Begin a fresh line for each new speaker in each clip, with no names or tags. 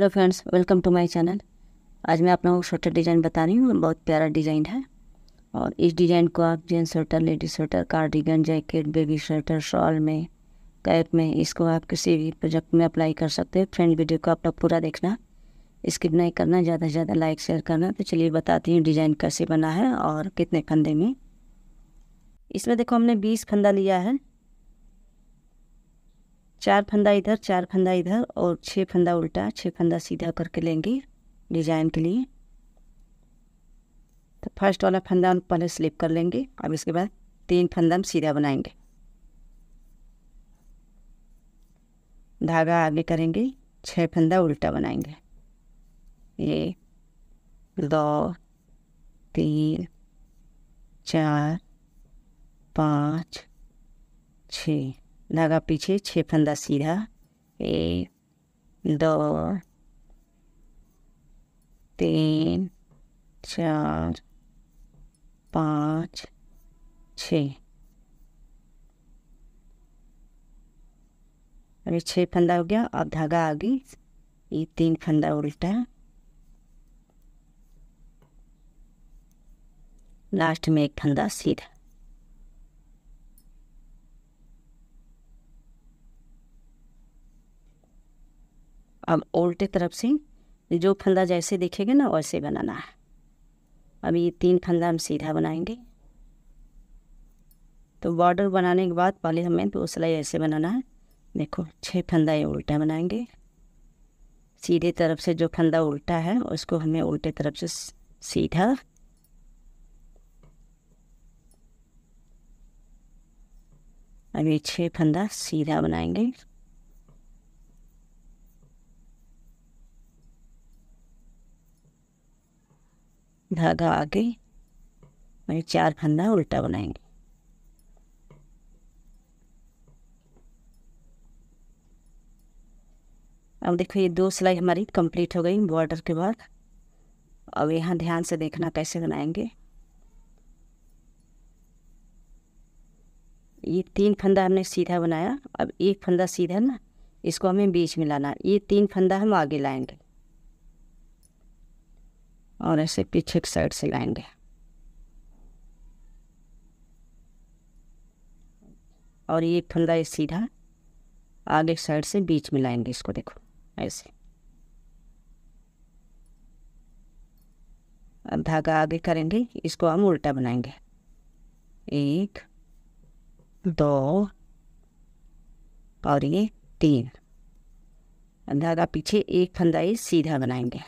hello friends welcome to my channel आज मैं आप लोगों को स्वेटर डिज़ाइन बता रही हूँ बहुत प्यारा डिज़ाइन है और इस डिज़ाइन को आप gents sweater ladies sweater cardigan jacket baby sweater shawl में कैप में इसको आप किसी भी प्रोजेक्ट में अप्लाई कर सकते हैं फ्रेंड वीडियो को आप लोग पूरा देखना स्किप नहीं करना ज़्यादा से ज़्यादा लाइक शेयर करना तो चलिए बताती हूँ डिज़ाइन कैसे बना है और कितने फंदे में इसमें देखो हमने बीस फंदा लिया है चार फंदा इधर चार फंदा इधर और छह फंदा उल्टा छः फंदा सीधा करके लेंगे डिजाइन के लिए तो फर्स्ट वाला फंदा हम पहले स्लिप कर लेंगे अब इसके बाद तीन फंदा हम सीधा बनाएंगे धागा आगे करेंगे छः फंदा उल्टा बनाएंगे एक दो तीन चार पाँच छः धागा पीछे छः फंदा सीधा एक दो तीन चार पाँच छ अभी छः फंदा हो गया अब धागा आगे ये तीन फंदा उल्टा लास्ट में एक फंदा सीधा अब उल्टे तरफ से जो फंदा जैसे देखेंगे ना वैसे बनाना है अब ये तीन फंदा हम सीधा बनाएंगे तो बॉर्डर बनाने के बाद पहले हमें दो सिलाई ऐसे बनाना है देखो छः फंदा ये उल्टा बनाएंगे सीधे तरफ से जो फंदा उल्टा है उसको हमें उल्टे तरफ से सीधा अभी छह छः फंदा सीधा बनाएंगे धागा आगे मैं चार फंदा उल्टा बनाएंगे अब देखो ये दो सिलाई हमारी कंप्लीट हो गई बॉर्डर के बाद अब यहाँ ध्यान से देखना कैसे बनाएंगे ये तीन फंदा हमने सीधा बनाया अब एक फंदा सीधा ना इसको हमें बीच में लाना ये तीन फंदा हम आगे लाएंगे और ऐसे पीछे की साइड से लाएंगे और ये फंदा ये सीधा आगे साइड से बीच में लाएंगे इसको देखो ऐसे अब धागा आगे करेंगे इसको हम उल्टा बनाएंगे एक दो और ये तीन धागा पीछे एक फंदा ये सीधा बनाएंगे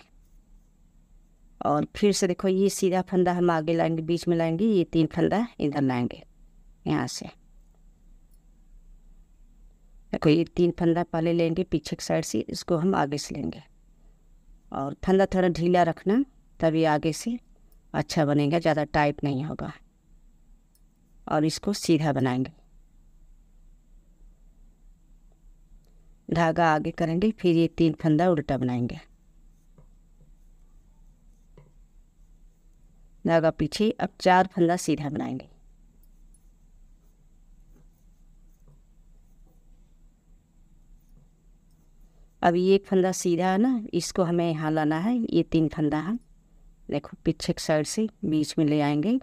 और फिर से देखो ये सीधा फंदा हम आगे लाएंगे बीच में लाएंगे ये तीन फंदा इधर लाएंगे यहाँ से देखो ये तीन फंदा पहले लेंगे पीछे की साइड से इसको हम आगे से लेंगे और फंदा थोड़ा ढीला रखना तभी आगे से अच्छा बनेगा ज़्यादा टाइट नहीं होगा और इसको सीधा बनाएंगे धागा आगे करेंगे फिर ये तीन फंदा उल्टा बनाएंगे धागा पीछे अब चार फल्ला सीधा बनाएंगे अब ये फंदा सीधा है ना इसको हमें यहाँ लाना है ये तीन फंदा है देखो पीछे के साइड से बीच में ले आएंगे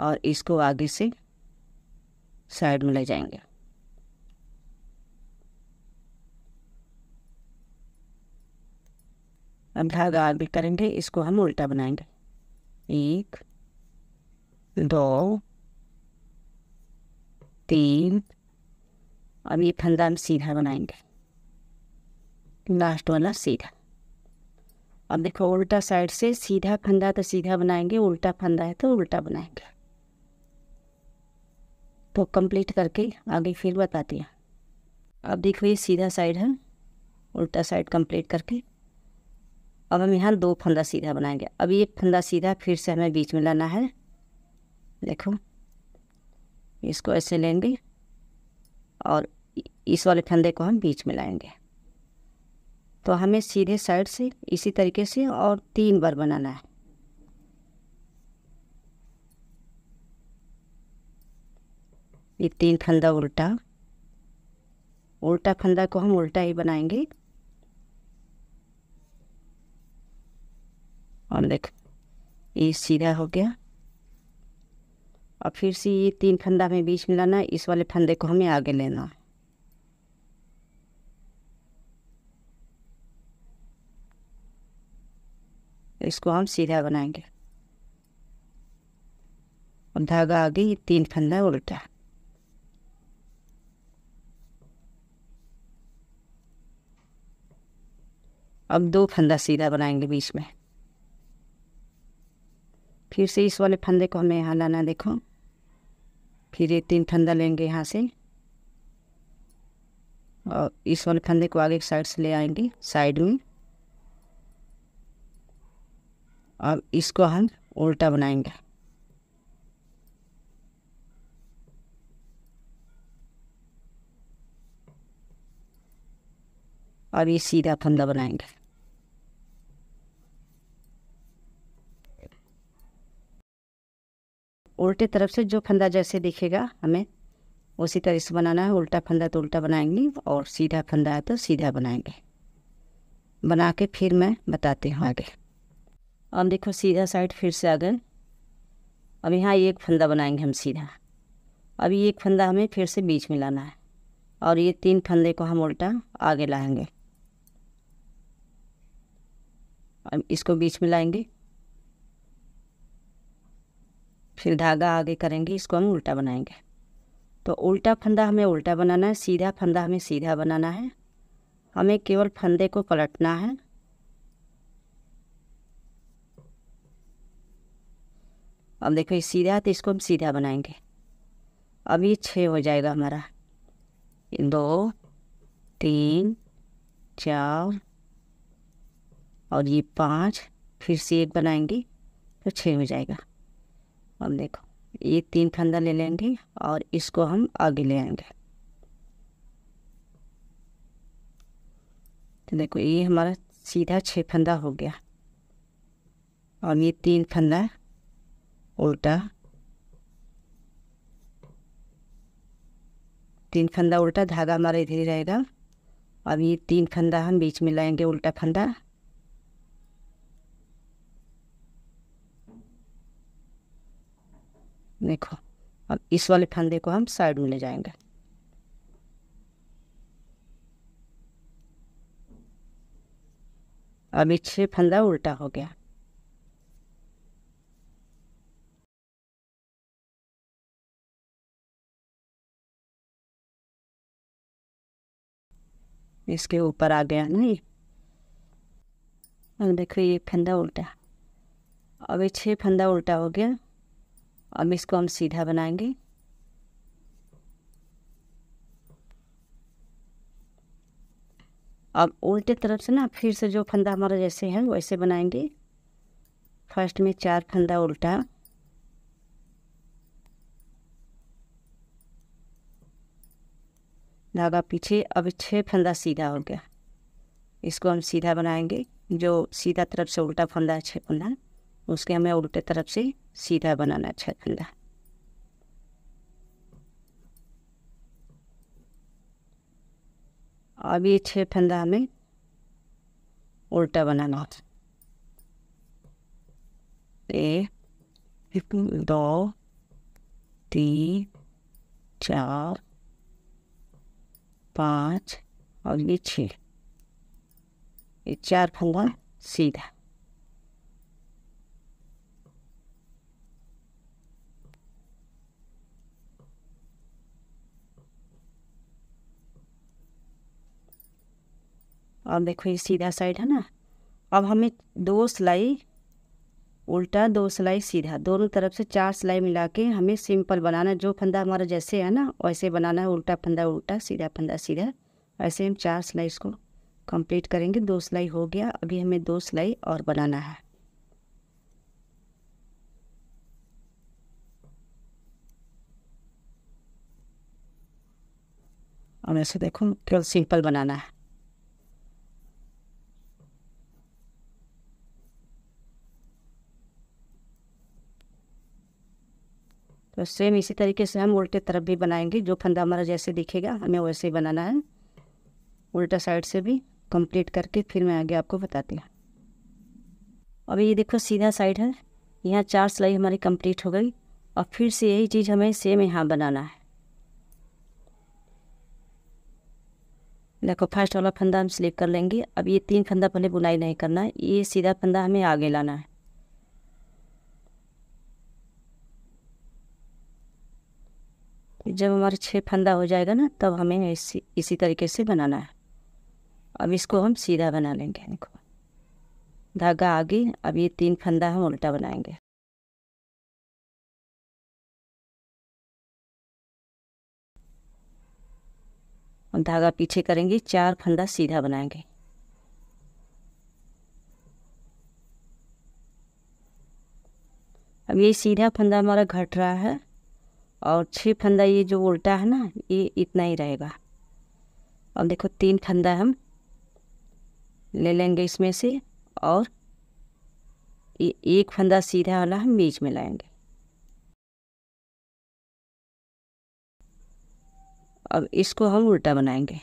और इसको आगे से साइड में ले जाएंगे अब धागा आगे करेंगे इसको हम उल्टा बनाएंगे एक दो तीन अब ये फंदा हम सीधा बनाएंगे लास्ट वाला सीधा अब देखो उल्टा साइड से सीधा फंदा तो सीधा बनाएंगे उल्टा फंदा है तो उल्टा बनाएंगे तो कंप्लीट करके आगे फिर बताती हैं अब देखो ये सीधा साइड है उल्टा साइड कंप्लीट करके अब हम यहाँ दो फंदा सीधा बनाएंगे अब ये फंदा सीधा फिर से हमें बीच में लाना है देखो इसको ऐसे लेंगे और इस वाले फंदे को हम बीच में लाएंगे तो हमें सीधे साइड से इसी तरीके से और तीन बार बनाना है ये तीन फंदा उल्टा उल्टा फंदा को हम उल्टा ही बनाएंगे और देख ये सीधा हो गया और फिर से ये तीन फंदा में बीच में लाना इस वाले फंदे को हमें आगे लेना है इसको हम सीधा बनाएंगे और धागा आगे ये तीन फंदा उल्टा अब दो फंदा सीधा बनाएंगे बीच में फिर से इस वाले फंदे को हमें यहाँ लाना देखो फिर ये तीन फंदा लेंगे यहाँ से और इस वाले फंदे को आगे साइड से ले आएंगे साइड में अब इसको हम उल्टा बनाएंगे और ये सीधा फंदा बनाएंगे उल्टे तरफ से जो फंदा जैसे दिखेगा हमें उसी तरह से बनाना है उल्टा फंदा तो उल्टा बनाएंगे और सीधा फंदा है तो सीधा बनाएंगे बना के फिर मैं बताती हूँ आगे अब देखो सीधा साइड फिर से आ गए अब यहाँ एक फंदा बनाएंगे हम सीधा अभी एक फंदा हमें फिर से बीच में लाना है और ये तीन फंदे को हम उल्टा आगे लाएंगे अब इसको बीच में लाएंगे फिर धागा आगे करेंगे इसको हम उल्टा बनाएंगे तो उल्टा फंदा हमें उल्टा बनाना है सीधा फंदा हमें सीधा बनाना है हमें केवल फंदे को पलटना है अब देखो ये सीधा है तो इसको हम सीधा बनाएंगे अब ये छः हो जाएगा हमारा दो तीन चार और ये पाँच फिर से एक बनाएंगे तो छः हो जाएगा अब देखो ये तीन फंदा ले लेंगे और इसको हम आगे ले आएंगे तो देखो ये हमारा सीधा छः फंदा हो गया और ये तीन फंदा उल्टा तीन फंदा उल्टा धागा हमारा इधर ही रहेगा अब ये तीन फंदा हम बीच में लाएंगे उल्टा फंदा देखो अब इस वाले फंदे को हम साइड में ले जाएंगे अब छह फंदा उल्टा हो गया इसके ऊपर आ गया नहीं अब देखो ये फंदा उल्टा अब ये फंदा उल्टा हो गया अब इसको हम सीधा बनाएंगे अब उल्टे तरफ से ना फिर से जो फंदा हमारा जैसे है वैसे बनाएंगे फर्स्ट में चार फंदा उल्टा धागा पीछे अब छः फंदा सीधा हो गया इसको हम सीधा बनाएंगे जो सीधा तरफ से उल्टा फंदा है छः फंदा उसके हमें उल्टे तरफ से सीधा बनाना अच्छा ठंडा अब ये छः फंदा हमें उल्टा बनाना होता एक दो तीन चार पाँच और ये छः ये चार फंदा सीधा अब देखो ये सीधा साइड है ना अब हमें दो सिलाई उल्टा दो सिलाई सीधा दोनों तरफ से चार सिलाई मिला के हमें सिंपल बनाना जो फंदा हमारा जैसे है ना वैसे बनाना है उल्टा फंदा उल्टा सीधा फंदा सीधा ऐसे हम चार सिलाई इसको कंप्लीट करेंगे दो सिलाई हो गया अभी हमें दो सिलाई और बनाना है और ऐसे देखो केवल सिंपल बनाना है तो सेम इसी तरीके से हम उल्टे तरफ भी बनाएंगे जो फंदा हमारा जैसे दिखेगा हमें वैसे ही बनाना है उल्टा साइड से भी कंप्लीट करके फिर मैं आगे आपको बताती हूँ अभी ये देखो सीधा साइड है यहाँ चार सिलाई हमारी कंप्लीट हो गई और फिर से यही चीज़ हमें सेम यहाँ बनाना है देखो फर्स्ट वाला फंदा हम स्लिप कर लेंगे अब ये तीन फंदा पहले बुनाई नहीं करना है ये सीधा फंदा हमें आगे लाना है जब हमारा छः फंदा हो जाएगा ना तब हमें इसी इसी तरीके से बनाना है अब इसको हम सीधा बना लेंगे इनको धागा आगे अब ये तीन फंदा हम उल्टा बनाएंगे और धागा पीछे करेंगे चार फंदा सीधा बनाएंगे अब ये सीधा फंदा हमारा घट रहा है और छः फंदा ये जो उल्टा है ना ये इतना ही रहेगा अब देखो तीन फंदा हम ले लेंगे इसमें से और एक फंदा सीधा वाला हम बीच में लाएंगे अब इसको हम उल्टा बनाएंगे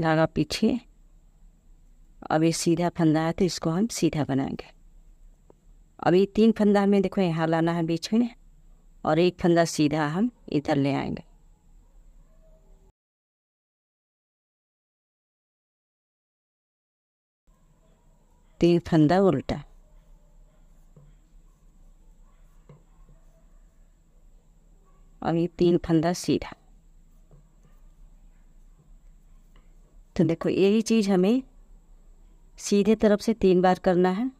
धागा पीछे अब ये सीधा फंदा है तो इसको हम सीधा बनाएंगे अब ये तीन फंदा हमें देखो यहाँ लाना है बीच में और एक फंदा सीधा हम इधर ले आएंगे तीन फंदा उल्टा अभी तीन फंदा सीधा तो देखो यही चीज़ हमें सीधे तरफ से तीन बार करना है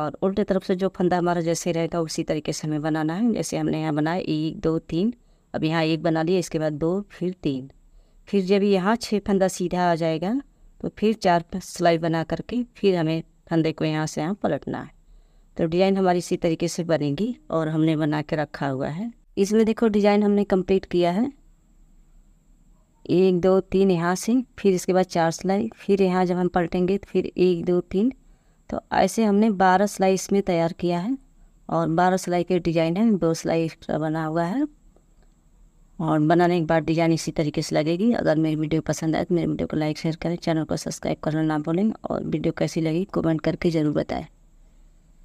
और उल्टे तरफ से जो फंदा हमारा जैसे रहेगा उसी तरीके से हमें बनाना है जैसे हमने यहाँ बनाया एक दो तीन अब यहाँ एक बना लिया इसके बाद दो फिर तीन फिर जब यहाँ छः फंदा सीधा आ जाएगा तो फिर चार सिलाई बना करके फिर हमें फंदे को यहाँ से यहाँ पलटना है तो डिज़ाइन हमारी इसी तरीके से बनेगी और हमने बना के रखा हुआ है इसमें देखो डिज़ाइन हमने कंप्लीट किया है एक दो तीन यहाँ से फिर इसके बाद चार सिलाई फिर यहाँ जब हम पलटेंगे तो फिर एक दो तीन तो ऐसे हमने बारह सिलाई इसमें तैयार किया है और बारह सिलाई के डिज़ाइन है दो सिलाई एक्स्ट्रा बना हुआ है और बनाने के बाद डिज़ाइन इसी तरीके से लगेगी अगर मेरी वीडियो पसंद आए तो मेरे वीडियो को लाइक शेयर करें चैनल को सब्सक्राइब करना ना भूलें और वीडियो कैसी लगी कमेंट करके ज़रूर बताएं